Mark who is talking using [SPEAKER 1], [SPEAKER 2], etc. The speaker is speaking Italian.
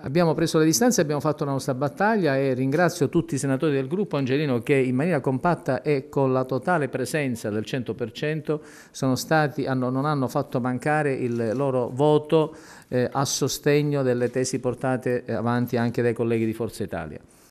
[SPEAKER 1] Abbiamo preso le distanze, abbiamo fatto la nostra battaglia e ringrazio tutti i senatori del gruppo Angelino che in maniera compatta e con la totale presenza del 100% stati, hanno, non hanno fatto mancare il loro voto eh, a sostegno delle tesi portate eh, avanti anche dai colleghi di Forza Italia.